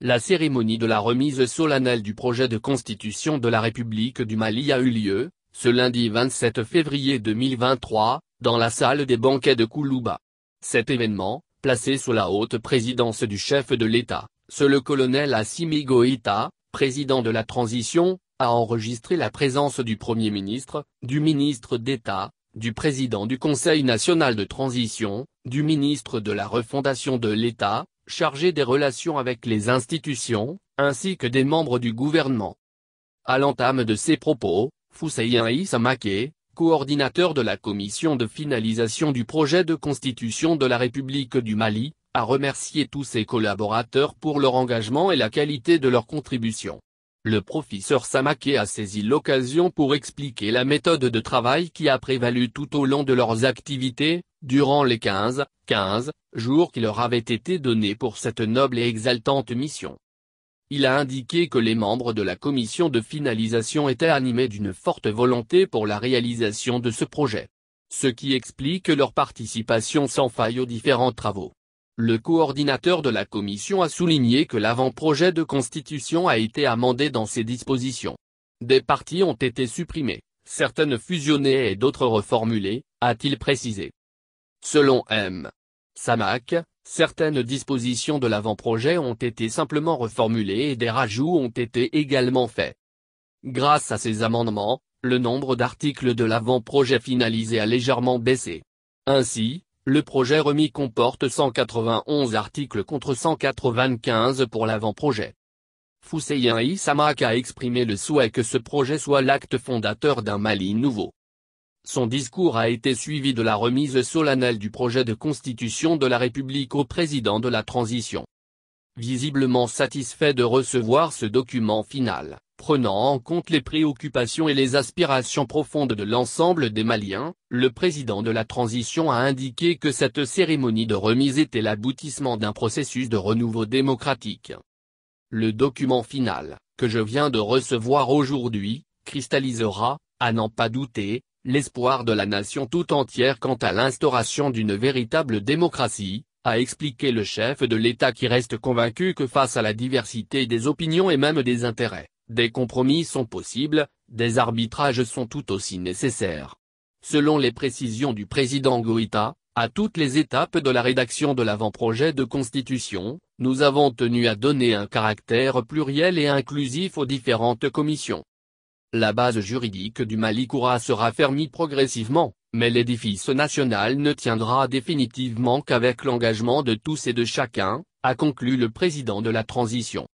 La cérémonie de la remise solennelle du projet de constitution de la République du Mali a eu lieu, ce lundi 27 février 2023, dans la salle des banquets de Koulouba. Cet événement, placé sous la haute présidence du chef de l'État, ce le colonel Assimi Goïta, président de la transition, a enregistré la présence du Premier ministre, du ministre d'État, du président du Conseil national de transition, du ministre de la refondation de l'État, chargé des relations avec les institutions, ainsi que des membres du gouvernement. À l'entame de ses propos, Fouseyin Samake, coordinateur de la commission de finalisation du projet de constitution de la République du Mali, a remercié tous ses collaborateurs pour leur engagement et la qualité de leur contribution. Le professeur Samake a saisi l'occasion pour expliquer la méthode de travail qui a prévalu tout au long de leurs activités, durant les quinze, quinze, jours qui leur avaient été donnés pour cette noble et exaltante mission. Il a indiqué que les membres de la commission de finalisation étaient animés d'une forte volonté pour la réalisation de ce projet. Ce qui explique leur participation sans faille aux différents travaux. Le coordinateur de la commission a souligné que l'avant-projet de constitution a été amendé dans ses dispositions. Des parties ont été supprimées, certaines fusionnées et d'autres reformulées, a-t-il précisé. Selon M. Samak, certaines dispositions de l'avant-projet ont été simplement reformulées et des rajouts ont été également faits. Grâce à ces amendements, le nombre d'articles de l'avant-projet finalisé a légèrement baissé. Ainsi, le projet remis comporte 191 articles contre 195 pour l'avant-projet. Fousséyen-I Samak a exprimé le souhait que ce projet soit l'acte fondateur d'un Mali nouveau. Son discours a été suivi de la remise solennelle du projet de constitution de la République au président de la transition. Visiblement satisfait de recevoir ce document final, prenant en compte les préoccupations et les aspirations profondes de l'ensemble des Maliens, le président de la transition a indiqué que cette cérémonie de remise était l'aboutissement d'un processus de renouveau démocratique. Le document final, que je viens de recevoir aujourd'hui, cristallisera, à n'en pas douter, l'espoir de la nation tout entière quant à l'instauration d'une véritable démocratie, a expliqué le chef de l'État qui reste convaincu que face à la diversité des opinions et même des intérêts, des compromis sont possibles, des arbitrages sont tout aussi nécessaires. Selon les précisions du président Goïta, à toutes les étapes de la rédaction de l'avant-projet de constitution, nous avons tenu à donner un caractère pluriel et inclusif aux différentes commissions la base juridique du Malikoura sera fermée progressivement, mais l'édifice national ne tiendra définitivement qu'avec l'engagement de tous et de chacun, a conclu le président de la transition.